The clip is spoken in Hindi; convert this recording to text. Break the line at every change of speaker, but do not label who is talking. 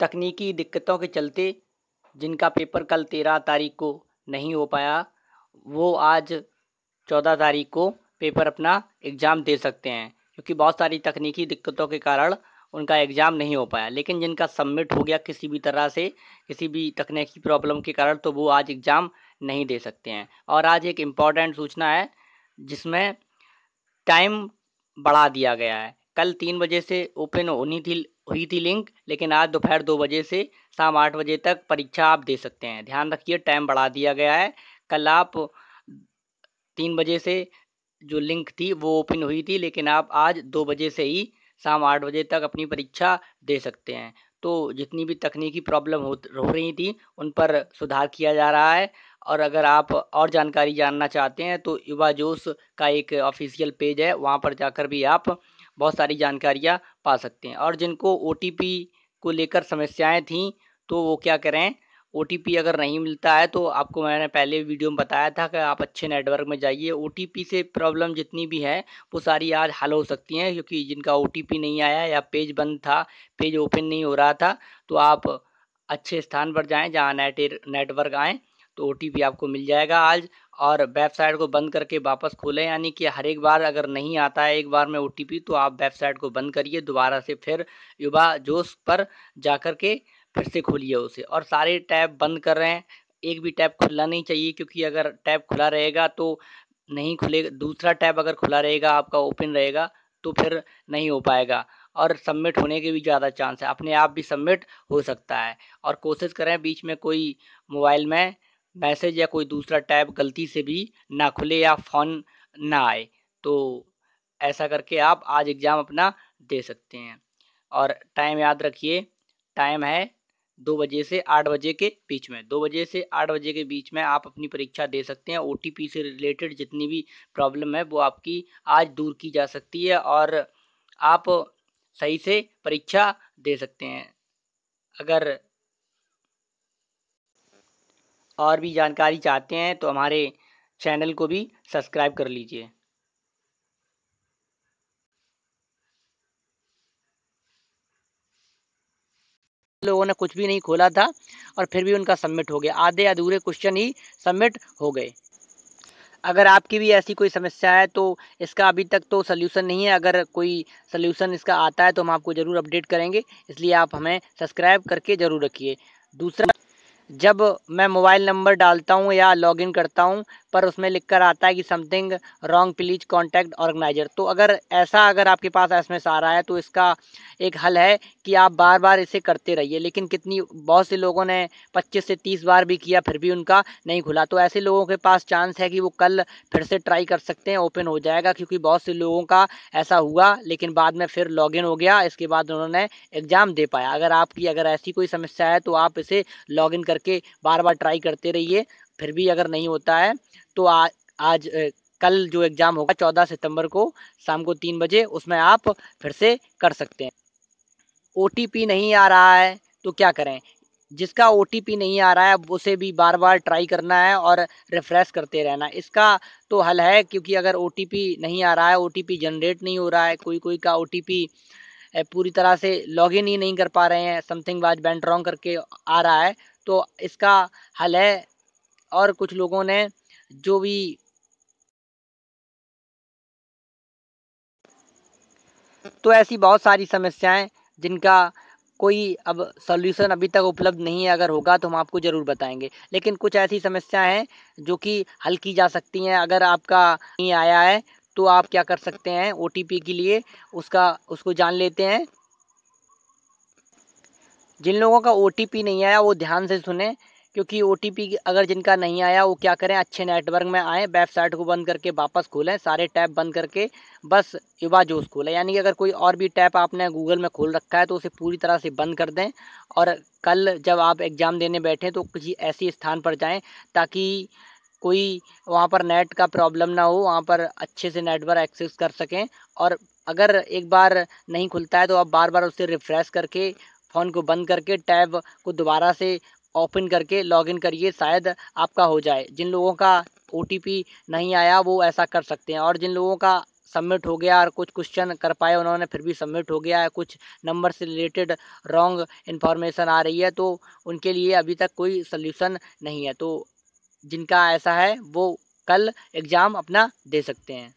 तकनीकी दिक्कतों के चलते जिनका पेपर कल तेरह तारीख को नहीं हो पाया वो आज चौदह तारीख को पेपर अपना एग्ज़ाम दे सकते हैं क्योंकि बहुत सारी तकनीकी दिक्कतों के कारण उनका एग्ज़ाम नहीं हो पाया लेकिन जिनका सबमिट हो गया किसी भी तरह से किसी भी तकनीकी प्रॉब्लम के कारण तो वो आज एग्ज़ाम नहीं दे सकते हैं और आज एक इम्पॉर्टेंट सूचना है जिसमें टाइम बढ़ा दिया गया है कल तीन बजे से ओपन होनी थी हुई थी लिंक लेकिन आज दोपहर दो बजे से शाम आठ बजे तक परीक्षा आप दे सकते हैं ध्यान रखिए टाइम बढ़ा दिया गया है कल आप तीन बजे से जो लिंक थी वो ओपन हुई थी लेकिन आप आज दो बजे से ही शाम आठ बजे तक अपनी परीक्षा दे सकते हैं तो जितनी भी तकनीकी प्रॉब्लम हो हो रही थी उन पर सुधार किया जा रहा है और अगर आप और जानकारी जानना चाहते हैं तो युवा जोश का एक ऑफिशियल पेज है वहाँ पर जाकर भी आप बहुत सारी जानकारियाँ पा सकते हैं और जिनको ओ को लेकर समस्याएँ थीं तो वो क्या करें ओ अगर नहीं मिलता है तो आपको मैंने पहले वीडियो में बताया था कि आप अच्छे नेटवर्क में जाइए ओ से प्रॉब्लम जितनी भी है वो सारी आज हल हो सकती हैं क्योंकि जिनका ओ नहीं आया या पेज बंद था पेज ओपन नहीं हो रहा था तो आप अच्छे स्थान पर जाएं जहां नेट नेटवर्क आएँ तो ओ आपको मिल जाएगा आज और वेबसाइट को बंद करके वापस खोलें यानी कि हर एक बार अगर नहीं आता है एक बार में ओ तो आप वेबसाइट को बंद करिए दोबारा से फिर युवा जोश पर जा कर के फिर से खोलिए उसे और सारे टैब बंद कर रहे हैं एक भी टैब खुलना नहीं चाहिए क्योंकि अगर टैब खुला रहेगा तो नहीं खुलेगा दूसरा टैब अगर खुला रहेगा आपका ओपन रहेगा तो फिर नहीं हो पाएगा और सबमिट होने के भी ज़्यादा चांस है अपने आप भी सबमिट हो सकता है और कोशिश करें बीच में कोई मोबाइल में मैसेज या कोई दूसरा टैब गलती से भी ना खुले या फोन ना आए तो ऐसा करके आप आज एग्ज़ाम अपना दे सकते हैं और टाइम याद रखिए टाइम है दो बजे से आठ बजे के बीच में दो बजे से आठ बजे के बीच में आप अपनी परीक्षा दे सकते हैं ओ से रिलेटेड जितनी भी प्रॉब्लम है वो आपकी आज दूर की जा सकती है और आप सही से परीक्षा दे सकते हैं अगर और भी जानकारी चाहते हैं तो हमारे चैनल को भी सब्सक्राइब कर लीजिए लोगों ने कुछ भी नहीं खोला था और फिर भी उनका सबमिट हो गया आधे अधूरे क्वेश्चन ही सबमिट हो गए अगर आपकी भी ऐसी कोई समस्या है तो इसका अभी तक तो सल्यूशन नहीं है अगर कोई सल्यूशन इसका आता है तो हम आपको ज़रूर अपडेट करेंगे इसलिए आप हमें सब्सक्राइब करके ज़रूर रखिए दूसरा जब मैं मोबाइल नंबर डालता हूँ या लॉगिन करता हूँ पर उसमें लिख कर आता है कि something wrong please contact organiser तो अगर ऐसा अगर आपके पास एस एम आ रहा है तो इसका एक हल है कि आप बार बार इसे करते रहिए लेकिन कितनी बहुत से लोगों ने पच्चीस से तीस बार भी किया फिर भी उनका नहीं खुला तो ऐसे लोगों के पास चांस है कि वो कल फिर से ट्राई कर सकते हैं ओपन हो जाएगा क्योंकि बहुत से लोगों का ऐसा हुआ लेकिन बाद में फिर लॉग हो गया इसके बाद उन्होंने एग्ज़ाम दे पाया अगर आपकी अगर ऐसी कोई समस्या है तो आप इसे लॉगिन करके बार बार ट्राई करते रहिए फिर भी अगर नहीं होता है तो आ, आज कल जो एग्ज़ाम होगा चौदह सितंबर को शाम को तीन बजे उसमें आप फिर से कर सकते हैं ओ नहीं आ रहा है तो क्या करें जिसका ओ नहीं आ रहा है उसे भी बार बार ट्राई करना है और रिफ्रेश करते रहना इसका तो हल है क्योंकि अगर ओ नहीं आ रहा है ओ जनरेट नहीं हो रहा है कोई कोई का ओ पूरी तरह से लॉगिन ही नहीं कर पा रहे हैं समथिंग वाज बैंड रॉन्ग करके आ रहा है तो इसका हल है और कुछ लोगों ने जो भी तो ऐसी बहुत सारी समस्याएं जिनका कोई अब सॉल्यूशन अभी तक उपलब्ध नहीं है अगर होगा तो हम आपको ज़रूर बताएंगे लेकिन कुछ ऐसी समस्याएं हैं जो कि हल की जा सकती हैं अगर आपका नहीं आया है तो आप क्या कर सकते हैं ओ के लिए उसका उसको जान लेते हैं जिन लोगों का ओ नहीं आया वो ध्यान से सुने क्योंकि ओ अगर जिनका नहीं आया वो क्या करें अच्छे नेटवर्क में आएँ वेबसाइट को बंद करके वापस खोलें सारे टैब बंद करके बस युवा जोश खोलें यानी कि अगर कोई और भी टैप आपने गूगल में खोल रखा है तो उसे पूरी तरह से बंद कर दें और कल जब आप एग्ज़ाम देने बैठें तो किसी ऐसे स्थान पर जाएँ ताकि कोई वहाँ पर नेट का प्रॉब्लम ना हो वहाँ पर अच्छे से नेटवर्क एक्सेस कर सकें और अगर एक बार नहीं खुलता है तो आप बार बार उसे रिफ़्रेश करके फ़ोन को बंद करके टैब को दोबारा से ओपन करके लॉगिन करिए शायद आपका हो जाए जिन लोगों का ओ नहीं आया वो ऐसा कर सकते हैं और जिन लोगों का सबमिट हो गया और कुछ क्वेश्चन कर पाए उन्होंने फिर भी सबमिट हो गया है कुछ नंबर से रिलेटेड रॉन्ग इन्फॉर्मेशन आ रही है तो उनके लिए अभी तक कोई सल्यूशन नहीं है तो जिनका ऐसा है वो कल एग्ज़ाम अपना दे सकते हैं